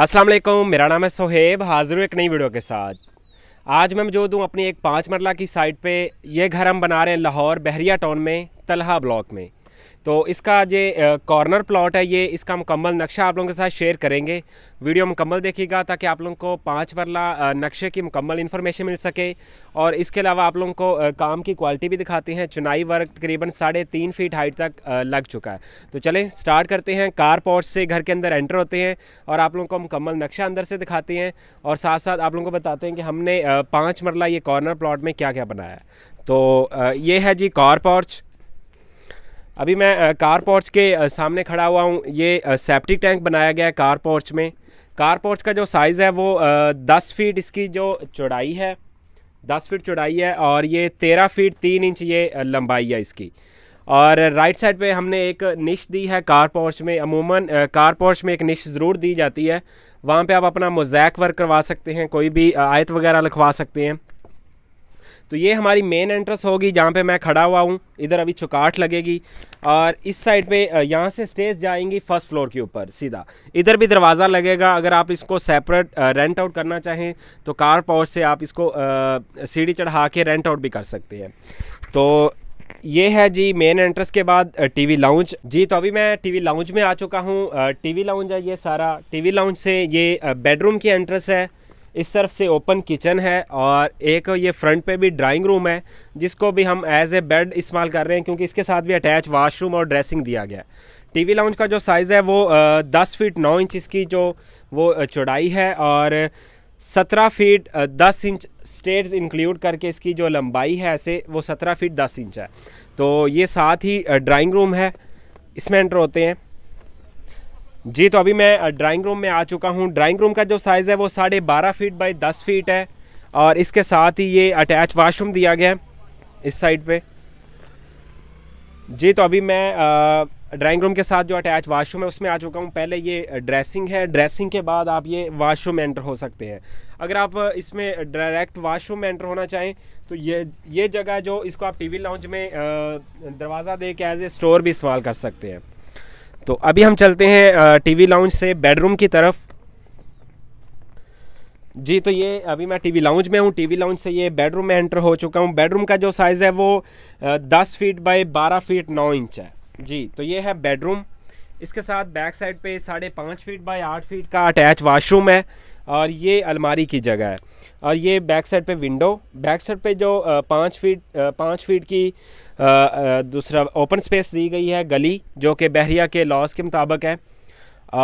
अस्सलाम वालेकुम मेरा नाम है सोहेब हाजिर हूँ एक नई वीडियो के साथ आज मैं मौजूद हूँ अपनी एक पाँच मरला की साइट पे ये घर हम बना रहे हैं लाहौर बहरिया टाउन में तलहा ब्लॉक में तो इसका जो कॉर्नर प्लॉट है ये इसका मुकम्मल नक्शा आप लोगों के साथ शेयर करेंगे वीडियो मुकम्मल देखिएगा ताकि आप लोगों को पाँच मरला नक्शे की मुकम्मल इन्फॉर्मेशन मिल सके और इसके अलावा आप लोगों को काम की क्वालिटी भी दिखाते हैं चुनाई वर्क तकरीबन साढ़े तीन फीट हाइट तक लग चुका है तो चलें स्टार्ट करते हैं कार पॉट से घर के अंदर एंटर होते हैं और आप लोगों को मुकम्मल नक्शा अंदर से दिखाते हैं और साथ साथ आप लोगों को बताते हैं कि हमने पाँच मरला ये कॉर्नर प्लॉट में क्या क्या बनाया है तो ये है जी कार पॉर्च अभी मैं कार पोर्च के सामने खड़ा हुआ हूँ ये सेप्टिक टैंक बनाया गया है कार पोर्च में कार पोर्च का जो साइज़ है वो दस फीट इसकी जो चौड़ाई है दस फीट चौड़ाई है और ये तेरह फीट तीन इंच ये लंबाई है इसकी और राइट साइड पे हमने एक निश दी है कार पोर्च में अमूमन कार पोर्च में एक निश ज़रूर दी जाती है वहाँ पे आप अपना मोजैक वर्क करवा सकते हैं कोई भी आयत वगैरह लिखवा सकते हैं तो ये हमारी मेन एंट्रेंस होगी जहाँ पे मैं खड़ा हुआ हूँ इधर अभी चुकाट लगेगी और इस साइड पे यहाँ से स्टेज जाएंगी फर्स्ट फ्लोर के ऊपर सीधा इधर भी दरवाज़ा लगेगा अगर आप इसको सेपरेट रेंट आउट करना चाहें तो कार पॉच से आप इसको सीढ़ी चढ़ा के रेंट आउट भी कर सकते हैं तो ये है जी मेन एंट्रेंस के बाद टीवी लाउंज जी तो अभी मैं टीवी लाउंज में आ चुका हूँ टीवी लाउंज है ये सारा टीवी लाउंज से ये बेडरूम की एंट्रेंस है इस तरफ से ओपन किचन है और एक ये फ्रंट पे भी ड्राइंग रूम है जिसको भी हम एज ए बेड इस्तेमाल कर रहे हैं क्योंकि इसके साथ भी अटैच वाशरूम और ड्रेसिंग दिया गया है टीवी लाउंज का जो साइज़ है वो दस फीट नौ इंच इसकी जो वो चौड़ाई है और सत्रह फीट दस इंच स्टेट्स इंक्लूड करके इसकी जो लंबाई है ऐसे वो सत्रह फीट दस इंच है तो ये साथ ही ड्राइंग रूम है इसमें एंटर होते हैं जी तो अभी मैं ड्राइंग रूम में आ चुका हूँ ड्राइंग रूम का जो साइज़ है वो साढ़े बारह फीट बाई दस फीट है और इसके साथ ही ये अटैच वाशरूम दिया गया है इस साइड पे जी तो अभी मैं ड्राइंग रूम के साथ जो अटैच वाशरूम है उसमें आ चुका हूँ पहले ये ड्रेसिंग है ड्रेसिंग के बाद आप ये वाशरूम एंटर हो सकते हैं अगर आप इसमें डायरेक्ट वाशरूम में एंटर होना चाहें तो ये ये जगह जो इसको आप टी लाउंज में दरवाज़ा दे के एज ए स्टोर भी इस्तेमाल कर सकते हैं तो अभी हम चलते हैं टीवी लाउंज से बेडरूम की तरफ जी तो ये अभी मैं टीवी लाउंज में हूँ टीवी लाउंज से ये बेडरूम में एंटर हो चुका हूँ बेडरूम का जो साइज़ है वो दस फीट बाई बारह फीट नौ इंच है जी तो ये है बेडरूम इसके साथ बैक साइड पे साढ़े पाँच फीट बाई आठ फीट का अटैच वाशरूम है और ये अलमारी की जगह है और ये बैक साइड पे विंडो बैक साइड पे जो पाँच फीट पाँच फीट की दूसरा ओपन स्पेस दी गई है गली जो कि बहरिया के लॉज के मुताबिक है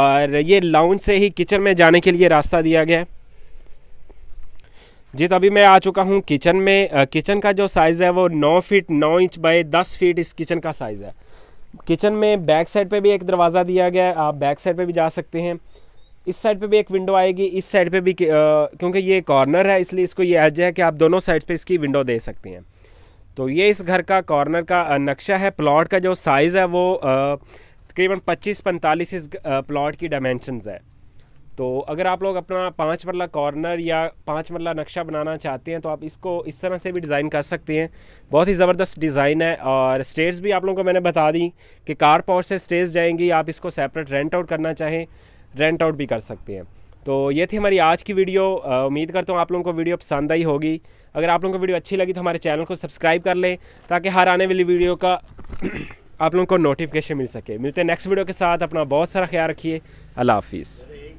और ये लाउंज से ही किचन में जाने के लिए रास्ता दिया गया है जी तो अभी मैं आ चुका हूँ किचन में किचन का जो साइज़ है वो नौ फीट नौ इंच बाई दस फीट इस किचन का साइज़ है किचन में बैक साइड पे भी एक दरवाज़ा दिया गया है आप बैक साइड पे भी जा सकते हैं इस साइड पे भी एक विंडो आएगी इस साइड पे भी क्योंकि ये कॉर्नर है इसलिए इसको ये एज है कि आप दोनों साइड्स पे इसकी विंडो दे सकती हैं तो ये इस घर का कॉर्नर का नक्शा है प्लॉट का जो साइज़ है वो तकरीबन पच्चीस पैंतालीस इस प्लॉट की डायमेंशनस है तो अगर आप लोग अपना पाँच मरला कॉर्नर या पाँच मरला नक्शा बनाना चाहते हैं तो आप इसको इस तरह से भी डिज़ाइन कर सकते हैं बहुत ही ज़बरदस्त डिज़ाइन है और स्टेज भी आप लोगों को मैंने बता दी कि कार पॉट से स्टेज जाएंगी आप इसको सेपरेट रेंट आउट करना चाहें रेंट आउट भी कर सकते हैं तो ये थी हमारी आज की वीडियो उम्मीद करता हूँ आप लोगों को वीडियो पसंद आई होगी अगर आप लोगों को वीडियो अच्छी लगी तो हमारे चैनल को सब्सक्राइब कर लें ताकि हर आने वाली वीडियो का आप लोगों को नोटिफिकेशन मिल सके मिलते हैं नेक्स्ट वीडियो के साथ अपना बहुत सारा ख्याल रखिए अल्लाह हाफिज़